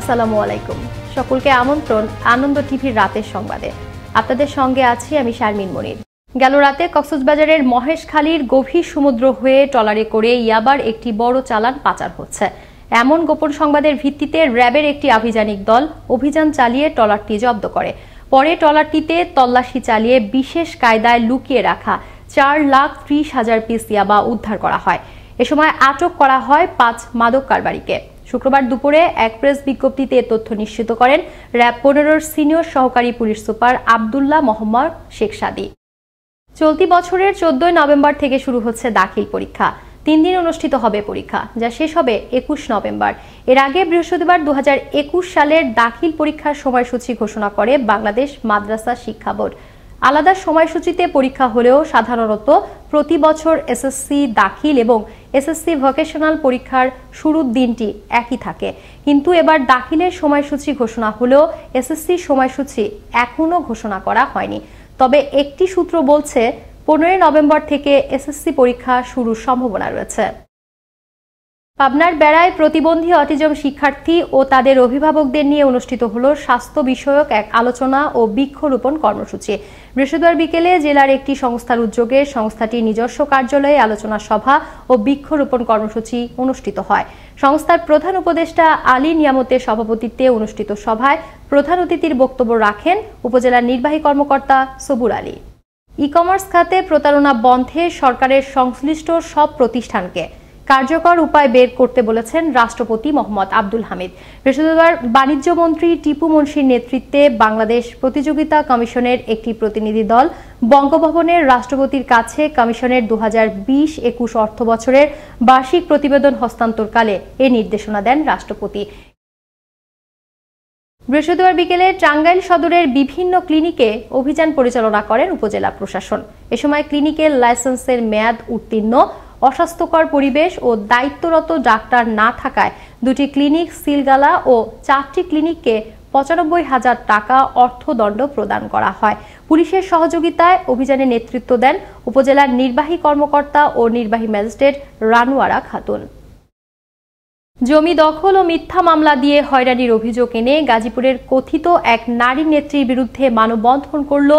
আসসালামু আলাইকুম সকলকে আমন্ত্রণ আনন্দ টিভির রাতের সংবাদে আপনাদের সঙ্গে আছি আমি শারমিন মনির গেল রাতে কক্সবাজারের মহেশখালীর গভীর সমুদ্র হয়ে টলারে করে ইয়াবার একটি বড় চালান পাচার হচ্ছে এমন গোপন সংবাদের ভিত্তিতে র্যাবের একটি আভিযানিক দল অভিযান চালিয়ে টলারটি জব্দ করে পরে টলারটিতে তল্লাশি চালিয়ে বিশেষ কায়দায় লুকিয়ে রাখা চার লাখ ত্রিশ হাজার পিস ইয়াবা উদ্ধার করা হয় এ সময় আটক করা হয় পাঁচ মাদক কারবারিকে শুক্রবার দুপুরে এক প্রেস বিজ্ঞপ্তিতে এ তথ্য নিশ্চিত করেন র্যাব পনেরোর সিনিয়র সহকারী পুলিশ সুপার আবদুল্লাহ মোহাম্মদ শেখ সাদি চলতি বছরের চোদ্দই নভেম্বর থেকে শুরু হচ্ছে দাখিল পরীক্ষা তিন দিন অনুষ্ঠিত হবে পরীক্ষা যা শেষ হবে একুশ নভেম্বর এর আগে বৃহস্পতিবার দু সালের দাখিল পরীক্ষার সময়সূচি ঘোষণা করে বাংলাদেশ মাদ্রাসা শিক্ষা বোর্ড আলাদা সময়সূচিতে পরীক্ষা হলেও সাধারণত প্রতি বছর এসএসসি দাখিল এবং এসএসসি ভোকেশনাল পরীক্ষার শুরুর দিনটি একই থাকে কিন্তু এবার দাখিলের সময়সূচি ঘোষণা হলেও এসএসসি সময়সূচি এখনও ঘোষণা করা হয়নি তবে একটি সূত্র বলছে পনেরোই নভেম্বর থেকে এসএসসি পরীক্ষা শুরুর সম্ভাবনা রয়েছে পাবনার বেড়ায় প্রতিবন্ধী অটিজম শিক্ষার্থী ও তাদের অভিভাবকদের নিয়ে অনুষ্ঠিত হল স্বাস্থ্য বিষয়ক এক আলোচনা ও বৃক্ষরোপণ কর্মসূচি বৃহস্পতিবার বিকেলে জেলার একটি সংস্থার উদ্যোগে সংস্থাটির নিজস্ব কার্যালয়ে আলোচনা সভা ও বৃক্ষরোপণ কর্মসূচি অনুষ্ঠিত হয় সংস্থার প্রধান উপদেষ্টা আলী নিয়ামতের সভাপতিত্বে অনুষ্ঠিত সভায় প্রধান অতিথির বক্তব্য রাখেন উপজেলার নির্বাহী কর্মকর্তা সবুর আলী ই কমার্স খাতে প্রতারণা বন্ধে সরকারের সংশ্লিষ্ট সব প্রতিষ্ঠানকে কার্যকর উপায় বের করতে বলেছেন রাষ্ট্রপতি মোহাম্মদ আব্দুল হামিদ বৃহস্পতিবার বাণিজ্য মন্ত্রী টিপু মুন্সির নেতৃত্বে বাংলাদেশ প্রতিযোগিতা কমিশনের একটি প্রতিনিধি দল বঙ্গভবনের রাষ্ট্রপতির কাছে কমিশনের দু হাজার বিশ একুশ অর্থ বছরের বার্ষিক প্রতিবেদন হস্তান্তরকালে এ নির্দেশনা দেন রাষ্ট্রপতি বৃহস্পতিবার বিকেলে টাঙ্গাইল সদরের বিভিন্ন ক্লিনিকে অভিযান পরিচালনা করেন উপজেলা প্রশাসন এ সময় ক্লিনিকের লাইসেন্সের মেয়াদ উত্তীর্ণ অস্বাস্থ্যকর পরিবেশ ও দায়িত্বরত ডাক্তার না থাকায় দুটি ক্লিনিক সিলগালা ও চারটি ক্লিনিককে পঁচানব্বই হাজার টাকা অর্থদণ্ড প্রদান করা হয় পুলিশের সহযোগিতায় অভিযানে নেতৃত্ব দেন উপজেলার নির্বাহী কর্মকর্তা ও নির্বাহী ম্যাজিস্ট্রেট রানুয়ারা খাতুন জমি দখল ও মিথ্যা মামলা দিয়ে হয়রানির অভিযোগ এনে গাজীপুরের কথিত এক নারী নেত্রীর বিরুদ্ধে মানববন্ধন করল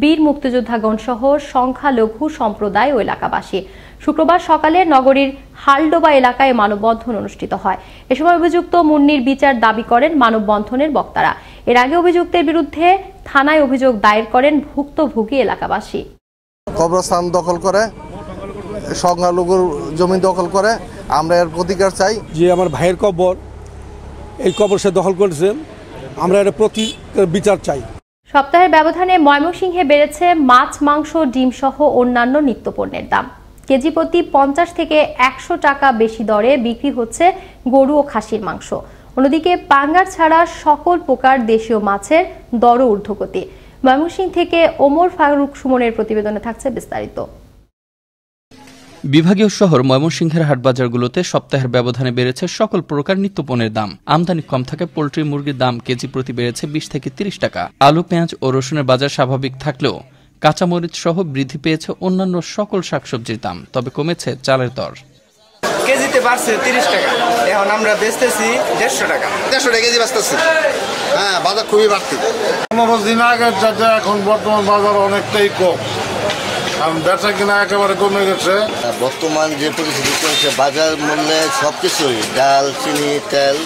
বীর মুক্তিযোদ্ধাগণ সহ সংখ্যালঘু সম্প্রদায় ও এলাকাবাসী শুক্রবার সকালে নগরীর হালডোবা এলাকায় মানববন্ধন অনুষ্ঠিত হয় এ সময় অভিযুক্ত মুন্নির বিচার দাবি করেন মানববন্ধনের বক্তারা এর আগে অভিযুক্তের বিরুদ্ধে থানায় অভিযোগ দায়ের করেন ভুক্তভোগী এলাকাবাসী কবরস্থান দখল করে সংখ্যালঘুর জমি দখল করে আমরা এর প্রতিকার চাই যে আমার ভাইয়ের কবর এই কবর সে দখল করেছে আমরা এর প্রতি বিচার চাই সপ্তাহের ব্যবধানে ময়মনসিংহে বেড়েছে মাছ মাংস ডিম সহ অন্যান্য নিত্যপণ্যের দাম কেজি প্রতি পঞ্চাশ থেকে একশো টাকা বেশি দরে বিক্রি হচ্ছে গরু ও খাসির মাংস অন্যদিকে পাঙ্গার ছাড়া সকল প্রকার দেশীয় মাছের দরও ঊর্ধ্বগতি ময়মনসিং থেকে ওমর ফারুক সুমনের প্রতিবেদনে থাকছে বিস্তারিত বিভাগীয় শহর ময়মনসিংহের হাটবাজারগুলোতে সপ্তাহের ব্যবধানে বেড়েছে সকল প্রকার নিত্যপণের দাম আমদানি কম থাকে পোলট্রি মুরগির দাম কেজি প্রতি বেড়েছে বিশ থেকে তিরিশ টাকা আলু পেঁয়াজ ও রসুনের বাজার স্বাভাবিক থাকলেও কাঁচামরিচ সহ বৃদ্ধি পেয়েছে অন্যান্য সকল শাকসবজির দাম তবে কমেছে চালের দর কেজিতে বাড়ছে তিরিশ টাকা এখন আমরা বেচতেছি দেড়শো টাকা দেড়শো টাকা কেজি বাঁচতেছে হ্যাঁ বাজার খুবই বাড়তি পনেরো দিন আগের চাচা এখন বর্তমান বাজার অনেকটাই কম কারণ বেচা কিনা একেবারে কমে গেছে বর্তমান যে পরিস্থিতি চলছে বাজার মূল্যে সব কিছুই ডাল চিনি তেল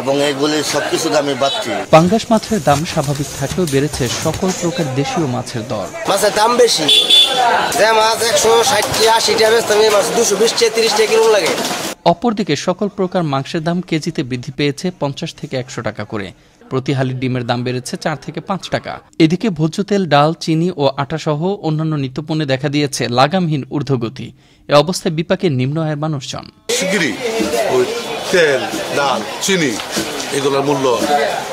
এবং এগুলির সবকিছু দামই বাড়ছে পাঙ্গাস মাছের দাম স্বাভাবিক থাকলেও বেড়েছে সকল প্রকার দেশীয় মাছের দর মাছের দাম বেশি মাছ একশো মানে মাছ দুশো বিশ তিরিশ টাকা কিলো লাগে অপরদিকে সকল প্রকার মাংসের দাম কেজিতে বৃদ্ধি পেয়েছে পঞ্চাশ থেকে একশো টাকা করে প্রতি হালি ডিমের দাম বেড়েছে চার থেকে পাঁচ টাকা এদিকে ভোজ্য তেল ডাল চিনি ও আটা সহ অন্যান্য নিত্যপণ্যে দেখা দিয়েছে লাগামহীন ঊর্ধ্বগতি এ অবস্থায় বিপাকে নিম্ন আয়ের মানুষজন তেল ডাল চিনি এগুলোর মূল্য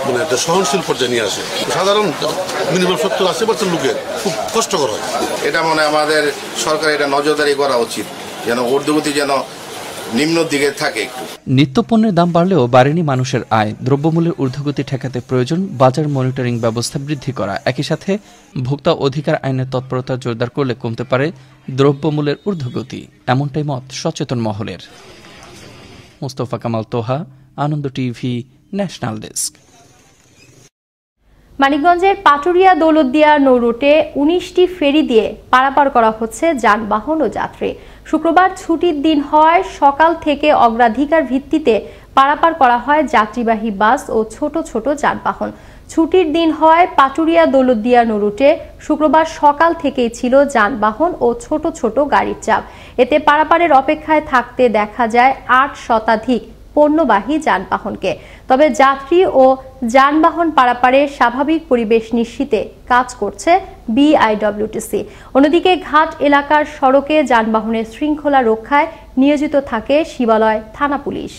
মানে একটা সহনশীল পর্যায়ে নিয়ে আসে সাধারণ মিনিমাম সত্তর আশি পার্সেন্ট লোকের খুব কষ্টকর হয় এটা মনে আমাদের সরকার এটা নজরদারি করা উচিত যেন ঊর্ধ্বগতি যেন নিম্ন দিকে থাকে নিত্যপণ্যের দাম বাড়লেও বাড়েনি মানুষের আয় দ্রব্যমূল্যের ঊর্ধ্বগতি ঠেকাতে প্রয়োজন বাজার মনিটরিং ব্যবস্থা বৃদ্ধি করা একই সাথে ভোক্তা অধিকার আইনের তৎপরতা জোরদার করলে কমতে পারে দ্রব্যমূল্যের ঊর্ধ্বগতি এমনটাই মত সচেতন মহলের Mostafa Kamal Toha Ananda TV national desk মানিকগঞ্জের পাটুরিয়া দৌলতদিয়া নৌরুটে উনিশটি ফেরি দিয়ে পারাপার করা হচ্ছে যানবাহন ও যাত্রী শুক্রবার ছুটির দিন হয় সকাল থেকে অগ্রাধিকার ভিত্তিতে পারাপার করা হয় যাত্রীবাহী বাস ও ছোট ছোট যানবাহন ছুটির দিন হয় পাটুরিয়া দৌলদিয়া নরুটে শুক্রবার সকাল থেকেই ছিল যানবাহন ও ছোট ছোট গাড়ির চাপ এতে পারাপারের অপেক্ষায় থাকতে দেখা যায় আট শতাধিক পণ্যবাহী যানবাহনকে তবে যাত্রী ও যানবাহন পারাপারে স্বাভাবিক পরিবেশ নিশ্চিতে কাজ করছে বিআইডব্লিউটিসি অন্যদিকে ঘাট এলাকার সড়কে যানবাহনের শৃঙ্খলা রক্ষায় নিয়োজিত থাকে শিবালয় থানা পুলিশ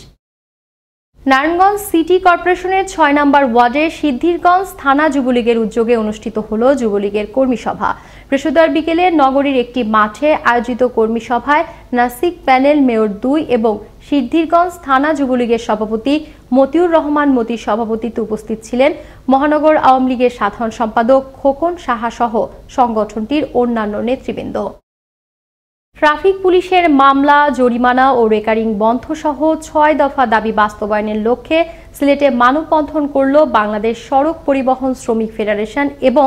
নারায়ণগঞ্জ সিটি কর্পোরেশনের ছয় নম্বর ওয়ার্ডে সিদ্ধিরগঞ্জ থানা যুবলীগের উদ্যোগে অনুষ্ঠিত হল যুবলীগের কর্মী সভা বৃহস্পতিবার বিকেলে নগরীর একটি মাঠে আয়োজিত কর্মী সভায় নাসিক প্যানেল মেয়র দুই এবং সিদ্ধিরগঞ্জ থানা যুবলীগের সভাপতি মতিউর রহমান মতির সভাপতিত্বে উপস্থিত ছিলেন মহানগর আওয়ামী লীগের সাধারণ সম্পাদক খোকন সাহা সহ সংগঠনটির অন্যান্য নেতৃবৃন্দ ট্রাফিক পুলিশের মামলা জরিমানা ও রেকারিং বন্ধ সহ ছয় দফা দাবি বাস্তবায়নের লক্ষ্যে সিলেটে মানববন্ধন করল বাংলাদেশ সড়ক পরিবহন শ্রমিক ফেডারেশন এবং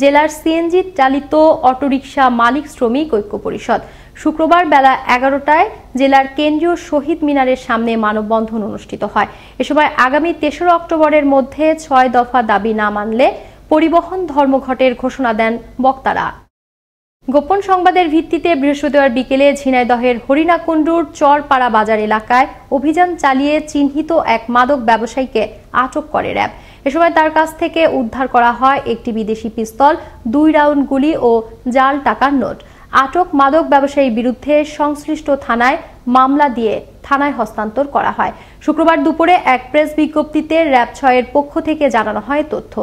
জেলার সিএনজি চালিত অটোরিকশা মালিক শ্রমিক ঐক্য পরিষদ শুক্রবার বেলা এগারোটায় জেলার কেন্দ্রীয় শহীদ মিনারের সামনে মানববন্ধন অনুষ্ঠিত হয় এ সময় আগামী তেসরা অক্টোবরের মধ্যে ছয় দফা দাবি না মানলে পরিবহন ধর্মঘটের ঘোষণা দেন বক্তারা গোপন সংবাদের ভিত্তিতে বৃহস্পতিবার বিকেলে ঝিনাইদহের হরিণাকুণ্ডুর চরপাড়া বাজার এলাকায় অভিযান চালিয়ে চিহ্নিত এক মাদক ব্যবসায়ীকে আটক করে র্যাব এ সময় তার কাছ থেকে উদ্ধার করা হয় একটি বিদেশি পিস্তল দুই রাউন্ড গুলি ও জাল টাকার নোট আটক মাদক ব্যবসায়ীর বিরুদ্ধে সংশ্লিষ্ট থানায় মামলা দিয়ে থানায় হস্তান্তর করা হয় শুক্রবার দুপুরে এক প্রেস বিজ্ঞপ্তিতে র্যাব ছয়ের পক্ষ থেকে জানানো হয় তথ্য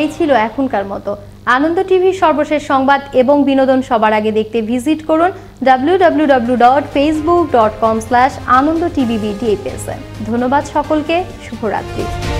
এই ছিল এখনকার মতো আনন্দ টিভির সর্বশেষ সংবাদ এবং বিনোদন সবার আগে দেখতে ভিজিট করুন www.facebook.com/anondtvbdfs ধন্যবাদ সকলকে শুভরাত্রি